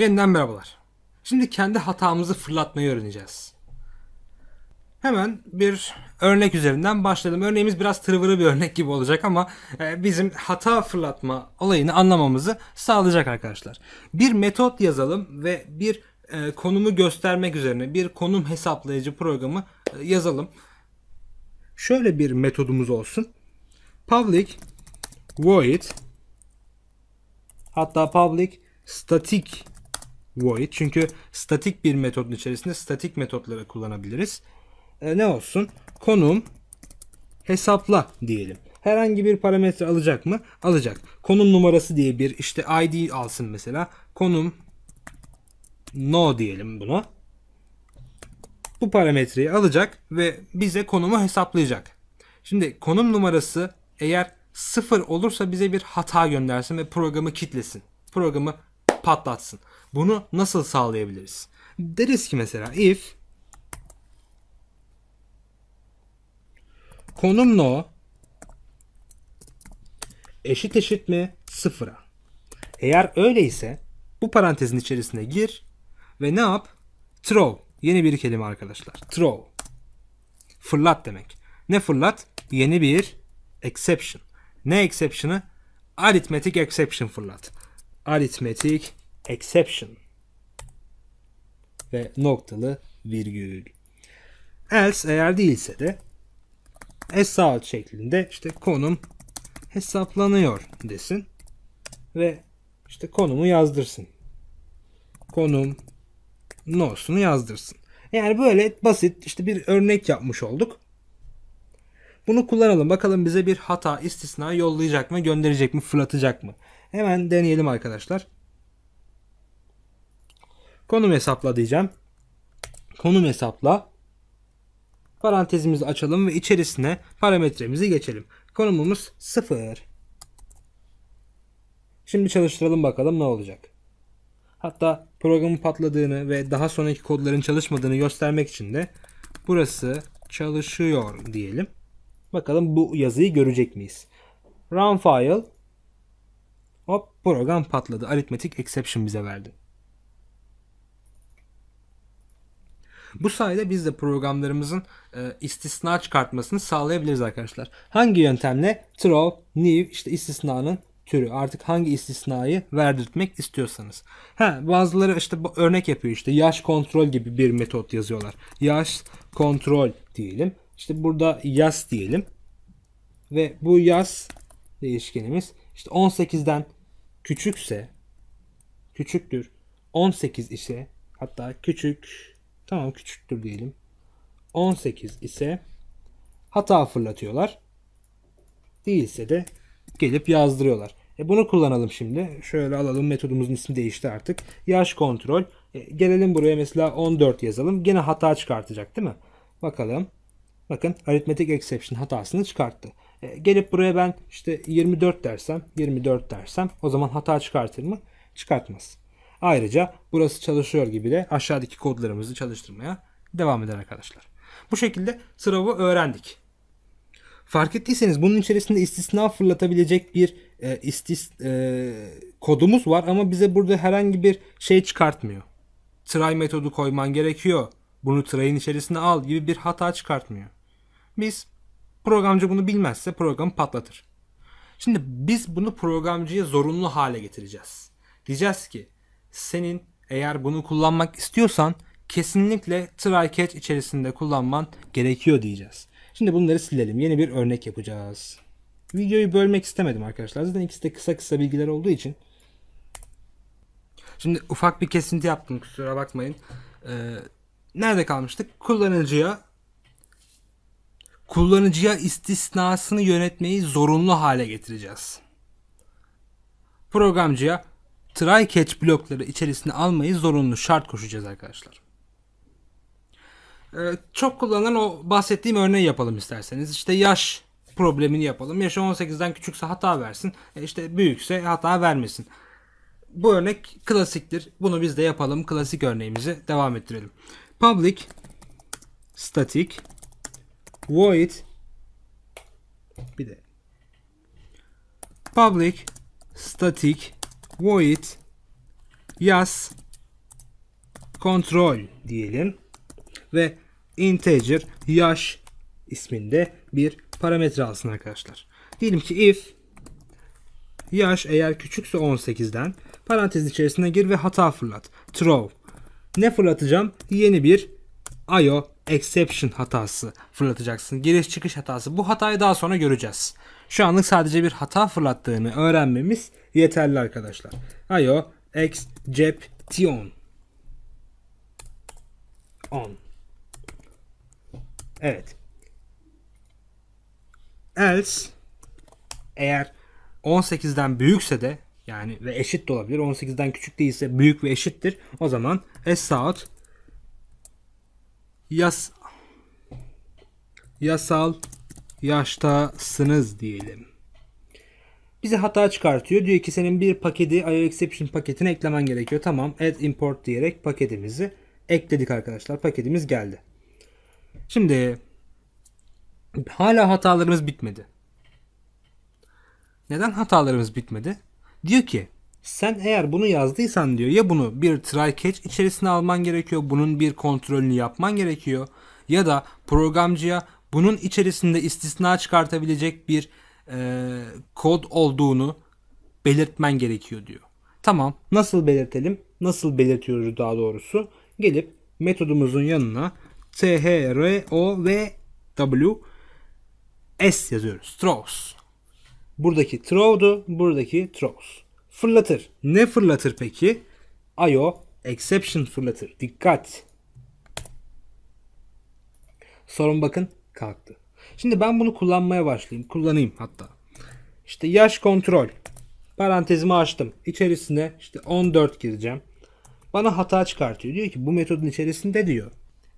Yeniden merhabalar. Şimdi kendi hatamızı fırlatmayı öğreneceğiz. Hemen bir örnek üzerinden başlayalım. Örneğimiz biraz tırvırı bir örnek gibi olacak ama e, bizim hata fırlatma olayını anlamamızı sağlayacak arkadaşlar. Bir metot yazalım ve bir e, konumu göstermek üzerine bir konum hesaplayıcı programı e, yazalım. Şöyle bir metodumuz olsun. Public void hatta public static void. Çünkü statik bir metodun içerisinde statik metotları kullanabiliriz. E, ne olsun? Konum hesapla diyelim. Herhangi bir parametre alacak mı? Alacak. Konum numarası diye bir işte ID alsın mesela. Konum no diyelim buna. Bu parametreyi alacak ve bize konumu hesaplayacak. Şimdi konum numarası eğer sıfır olursa bize bir hata göndersin ve programı kitlesin. Programı patlatsın. Bunu nasıl sağlayabiliriz? Deriz ki mesela if konum no eşit eşit mi sıfıra. Eğer öyleyse bu parantezin içerisine gir ve ne yap? Throw. Yeni bir kelime arkadaşlar. Throw. Fırlat demek. Ne fırlat? Yeni bir exception. Ne exception'ı? Aritmetik exception fırlat. Aritmetik exception ve noktalı virgül. Else eğer değilse de hesap şeklinde işte konum hesaplanıyor desin ve işte konumu yazdırsın. Konum nosunu yazdırsın. Yani böyle basit işte bir örnek yapmış olduk. Bunu kullanalım. Bakalım bize bir hata istisna yollayacak mı, gönderecek mi, fırlatacak mı? Hemen deneyelim arkadaşlar. Konum hesapla diyeceğim. Konum hesapla parantezimizi açalım ve içerisine parametremizi geçelim. Konumumuz 0. Şimdi çalıştıralım bakalım ne olacak. Hatta programın patladığını ve daha sonraki kodların çalışmadığını göstermek için de burası çalışıyor diyelim. Bakalım bu yazıyı görecek miyiz? Run file Hop program patladı. Aritmetik exception bize verdi. Bu sayede biz de programlarımızın e, istisna çıkartmasını sağlayabiliriz arkadaşlar. Hangi yöntemle? Throw, new, işte istisnanın türü. Artık hangi istisnayı verdirtmek istiyorsanız. Ha, bazıları işte bu örnek yapıyor işte yaş kontrol gibi bir metot yazıyorlar. Yaş kontrol diyelim. İşte burada yaz diyelim. Ve bu yaz değişkenimiz işte 18'den küçükse küçüktür. 18 ise hatta küçük Tamam küçüktür diyelim. 18 ise hata fırlatıyorlar. Değilse de gelip yazdırıyorlar. E bunu kullanalım şimdi. Şöyle alalım metodumuzun ismi değişti artık. Yaş kontrol. E, gelelim buraya mesela 14 yazalım. Gene hata çıkartacak değil mi? Bakalım. Bakın aritmetik exception hatasını çıkarttı. E, gelip buraya ben işte 24 dersem 24 dersem o zaman hata çıkartır mı? Çıkartmaz. Ayrıca burası çalışıyor gibi de aşağıdaki kodlarımızı çalıştırmaya devam eder arkadaşlar. Bu şekilde sınavı öğrendik. Fark ettiyseniz bunun içerisinde istisna fırlatabilecek bir e, istis e, kodumuz var ama bize burada herhangi bir şey çıkartmıyor. Try metodu koyman gerekiyor. Bunu try'in içerisine al gibi bir hata çıkartmıyor. Biz programcı bunu bilmezse programı patlatır. Şimdi biz bunu programcıya zorunlu hale getireceğiz. Diyeceğiz ki senin eğer bunu kullanmak istiyorsan kesinlikle try catch içerisinde kullanman gerekiyor diyeceğiz. Şimdi bunları silelim. Yeni bir örnek yapacağız. Videoyu bölmek istemedim arkadaşlar. Zaten ikisi de kısa kısa bilgiler olduğu için. Şimdi ufak bir kesinti yaptım kusura bakmayın. Ee, nerede kalmıştık? Kullanıcıya kullanıcıya istisnasını yönetmeyi zorunlu hale getireceğiz. Programcıya try catch blokları içerisine almayı zorunlu şart koşacağız arkadaşlar. Ee, çok kullanılan o bahsettiğim örneği yapalım isterseniz. İşte yaş problemini yapalım. Yaş 18'den küçükse hata versin. E işte büyükse hata vermesin. Bu örnek klasiktir. Bunu biz de yapalım. Klasik örneğimizi devam ettirelim. Public static void bir de public static void yaz kontrol diyelim ve integer yaş isminde bir parametre alsın arkadaşlar. Diyelim ki if yaş eğer küçükse 18'den parantez içerisine gir ve hata fırlat. true Ne fırlatacağım? Yeni bir IO exception hatası fırlatacaksın. Giriş çıkış hatası. Bu hatayı daha sonra göreceğiz. Şu anlık sadece bir hata fırlattığını öğrenmemiz yeterli arkadaşlar. Ayo exception on. Evet. Else eğer 18'den büyükse de yani ve eşit de olabilir. 18'den küçük değilse büyük ve eşittir. O zaman as saat yas yasal yaştasınız diyelim. Bize hata çıkartıyor. Diyor ki senin bir paketi IOException paketine eklemen gerekiyor. Tamam add import diyerek paketimizi ekledik arkadaşlar. Paketimiz geldi. Şimdi hala hatalarımız bitmedi. Neden hatalarımız bitmedi? Diyor ki sen eğer bunu yazdıysan diyor ya bunu bir try catch içerisine alman gerekiyor. Bunun bir kontrolünü yapman gerekiyor. Ya da programcıya bunun içerisinde istisna çıkartabilecek bir e, kod olduğunu belirtmen gerekiyor diyor. Tamam nasıl belirtelim? Nasıl belirtiyoruz daha doğrusu? Gelip metodumuzun yanına T H THRO ve W S yazıyoruz. Throws. Buradaki throw'du, buradaki throws. Fırlatır. Ne fırlatır peki? IO exception fırlatır. Dikkat. Sorun bakın kalktı. Şimdi ben bunu kullanmaya başlayayım. Kullanayım hatta. İşte yaş kontrol. Parantezimi açtım. İçerisine işte 14 gireceğim. Bana hata çıkartıyor. Diyor ki bu metodun içerisinde diyor.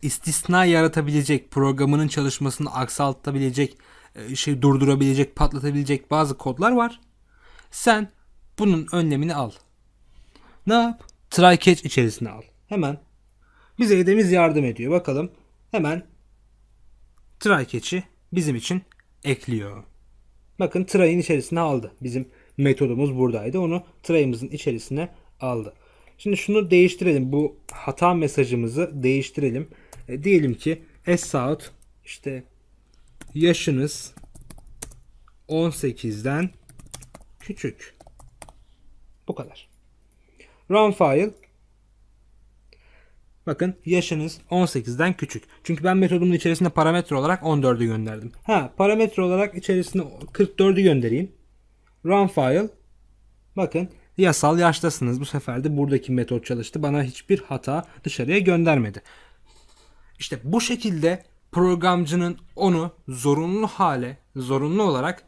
İstisna yaratabilecek, programının çalışmasını aksaltabilecek, e, şey durdurabilecek, patlatabilecek bazı kodlar var. Sen bunun önlemini al. Ne yap? Try catch içerisine al. Hemen. Bize edemiz yardım ediyor. Bakalım. Hemen try catch'i bizim için ekliyor. Bakın try'in içerisine aldı. Bizim metodumuz buradaydı. Onu try'ımızın içerisine aldı. Şimdi şunu değiştirelim. Bu hata mesajımızı değiştirelim. E, diyelim ki Esat işte yaşınız 18'den küçük. Bu kadar. Run file Bakın yaşınız 18'den küçük. Çünkü ben metodumun içerisinde parametre olarak 14'ü gönderdim. Ha parametre olarak içerisinde 44'ü göndereyim. Run file. Bakın yasal yaştasınız. Bu sefer de buradaki metot çalıştı. Bana hiçbir hata dışarıya göndermedi. İşte bu şekilde programcının onu zorunlu hale, zorunlu olarak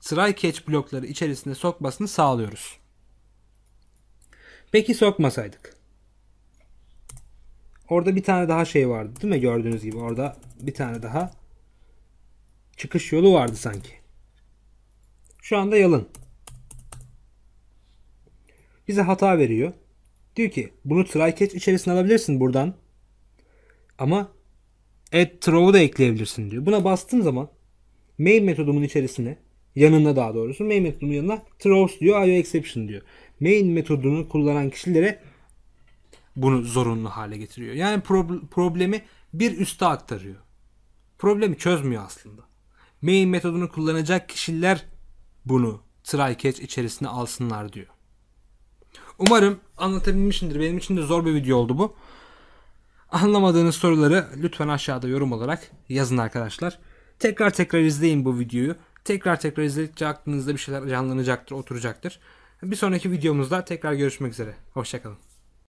try catch blokları içerisinde sokmasını sağlıyoruz. Peki sokmasaydık? Orada bir tane daha şey vardı değil mi? Gördüğünüz gibi orada bir tane daha çıkış yolu vardı sanki. Şu anda yalın. Bize hata veriyor. Diyor ki bunu try catch içerisine alabilirsin buradan. Ama add throw'u da ekleyebilirsin diyor. Buna bastığım zaman main metodumun içerisine yanına daha doğrusu main metodumun yanına throws diyor IO exception diyor. Main metodunu kullanan kişilere bunu zorunlu hale getiriyor. Yani problemi bir üste aktarıyor. Problemi çözmüyor aslında. Main metodunu kullanacak kişiler bunu try catch içerisine alsınlar diyor. Umarım anlatabilmişimdir. Benim için de zor bir video oldu bu. Anlamadığınız soruları lütfen aşağıda yorum olarak yazın arkadaşlar. Tekrar tekrar izleyin bu videoyu. Tekrar tekrar izledikçe aklınızda bir şeyler canlanacaktır, oturacaktır. Bir sonraki videomuzda tekrar görüşmek üzere. Hoşçakalın.